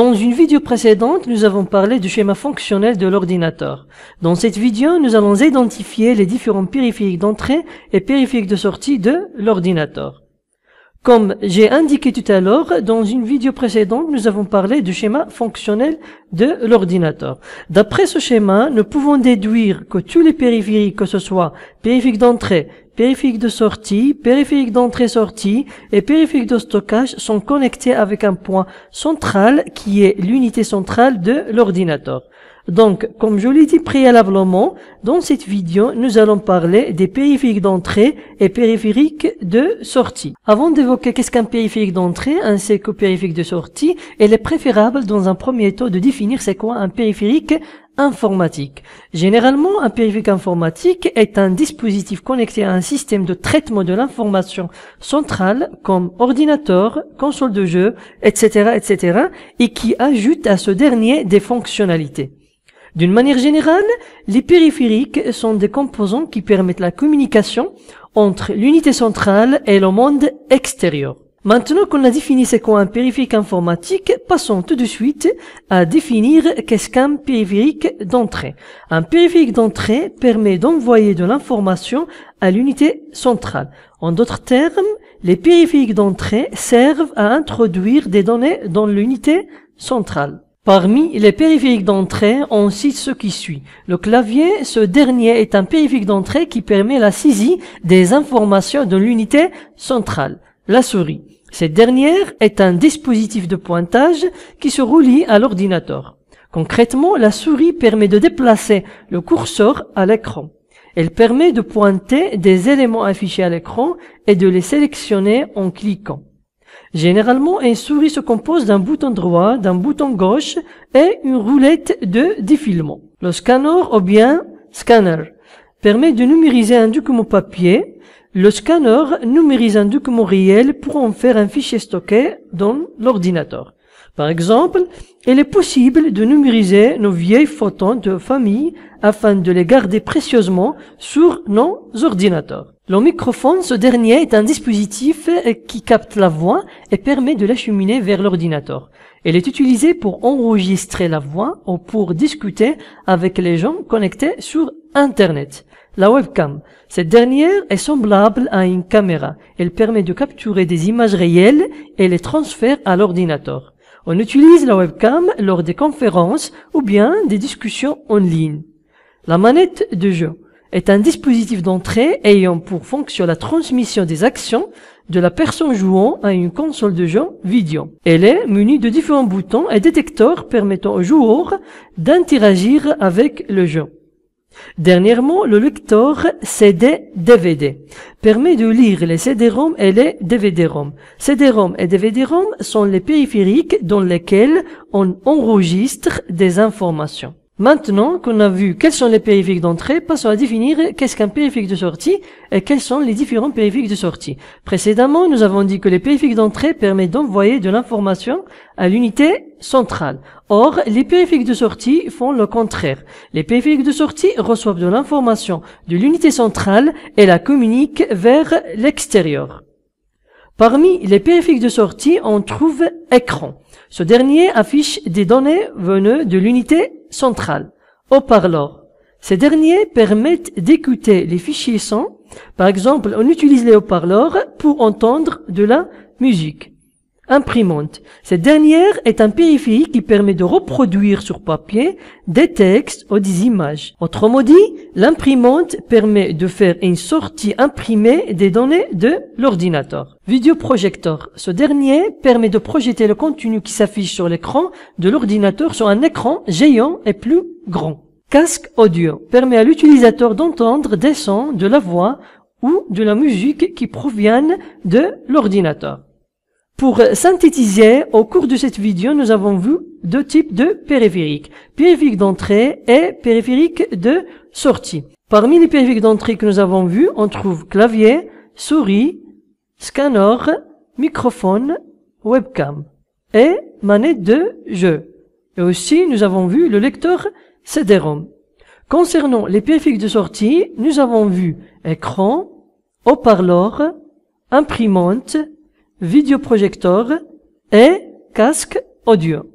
Dans une vidéo précédente, nous avons parlé du schéma fonctionnel de l'ordinateur. Dans cette vidéo, nous allons identifier les différents périphériques d'entrée et périphériques de sortie de l'ordinateur. Comme j'ai indiqué tout à l'heure, dans une vidéo précédente, nous avons parlé du schéma fonctionnel de l'ordinateur. D'après ce schéma, nous pouvons déduire que tous les périphériques, que ce soit périphérique d'entrée, périphérique de sortie, périphérique d'entrée-sortie et périphérique de stockage sont connectés avec un point central qui est l'unité centrale de l'ordinateur. Donc, comme je l'ai dit préalablement, dans cette vidéo, nous allons parler des périphériques d'entrée et périphériques de sortie. Avant d'évoquer qu'est-ce qu'un périphérique d'entrée ainsi qu'un périphérique de sortie, il est préférable dans un premier temps de définir c'est quoi un périphérique informatique. Généralement, un périphérique informatique est un dispositif connecté à un système de traitement de l'information centrale comme ordinateur, console de jeu, etc., etc., et qui ajoute à ce dernier des fonctionnalités. D'une manière générale, les périphériques sont des composants qui permettent la communication entre l'unité centrale et le monde extérieur. Maintenant qu'on a défini ce qu'est un périphérique informatique, passons tout de suite à définir qu'est-ce qu'un périphérique d'entrée. Un périphérique d'entrée permet d'envoyer de l'information à l'unité centrale. En d'autres termes, les périphériques d'entrée servent à introduire des données dans l'unité centrale. Parmi les périphériques d'entrée, on cite ce qui suit. Le clavier, ce dernier est un périphérique d'entrée qui permet la saisie des informations de l'unité centrale, la souris. Cette dernière est un dispositif de pointage qui se relie à l'ordinateur. Concrètement, la souris permet de déplacer le curseur à l'écran. Elle permet de pointer des éléments affichés à l'écran et de les sélectionner en cliquant. Généralement, un souris se compose d'un bouton droit, d'un bouton gauche et une roulette de défilement. Le scanner ou bien scanner permet de numériser un document papier. Le scanner numérise un document réel pour en faire un fichier stocké dans l'ordinateur. Par exemple, il est possible de numériser nos vieilles photos de famille afin de les garder précieusement sur nos ordinateurs. Le microphone, ce dernier est un dispositif euh, qui capte la voix et permet de l'acheminer vers l'ordinateur. Elle est utilisée pour enregistrer la voix ou pour discuter avec les gens connectés sur Internet. La webcam. Cette dernière est semblable à une caméra. Elle permet de capturer des images réelles et les transfère à l'ordinateur. On utilise la webcam lors des conférences ou bien des discussions en ligne. La manette de jeu est un dispositif d'entrée ayant pour fonction la transmission des actions de la personne jouant à une console de jeu vidéo. Elle est munie de différents boutons et détecteurs permettant au joueur d'interagir avec le jeu. Dernièrement, le lecteur CD-DVD permet de lire les CD-ROM et les DVD-ROM. CD-ROM et DVD-ROM sont les périphériques dans lesquels on enregistre des informations. Maintenant qu'on a vu quels sont les périphériques d'entrée, passons à définir qu'est-ce qu'un périphérique de sortie et quels sont les différents périphériques de sortie. Précédemment, nous avons dit que les périphériques d'entrée permettent d'envoyer de l'information à l'unité centrale. Or, les périphériques de sortie font le contraire. Les périphériques de sortie reçoivent de l'information de l'unité centrale et la communiquent vers l'extérieur. Parmi les périphériques de sortie, on trouve écran. Ce dernier affiche des données venues de l'unité centrale, haut-parleur. Ces derniers permettent d'écouter les fichiers sons. Par exemple, on utilise les haut-parleurs pour entendre de la musique. Imprimante. Cette dernière est un périphérique qui permet de reproduire sur papier des textes ou des images. Autrement dit, l'imprimante permet de faire une sortie imprimée des données de l'ordinateur. Vidéoprojecteur. Ce dernier permet de projeter le contenu qui s'affiche sur l'écran de l'ordinateur sur un écran géant et plus grand. Casque audio permet à l'utilisateur d'entendre des sons, de la voix ou de la musique qui proviennent de l'ordinateur. Pour synthétiser, au cours de cette vidéo, nous avons vu deux types de périphériques. Périphériques d'entrée et périphériques de sortie. Parmi les périphériques d'entrée que nous avons vus, on trouve clavier, souris, scanner, microphone, webcam et manette de jeu. Et aussi, nous avons vu le lecteur CD-ROM. Concernant les périphériques de sortie, nous avons vu écran, haut-parleur, imprimante, vidéoprojecteur et casque audio.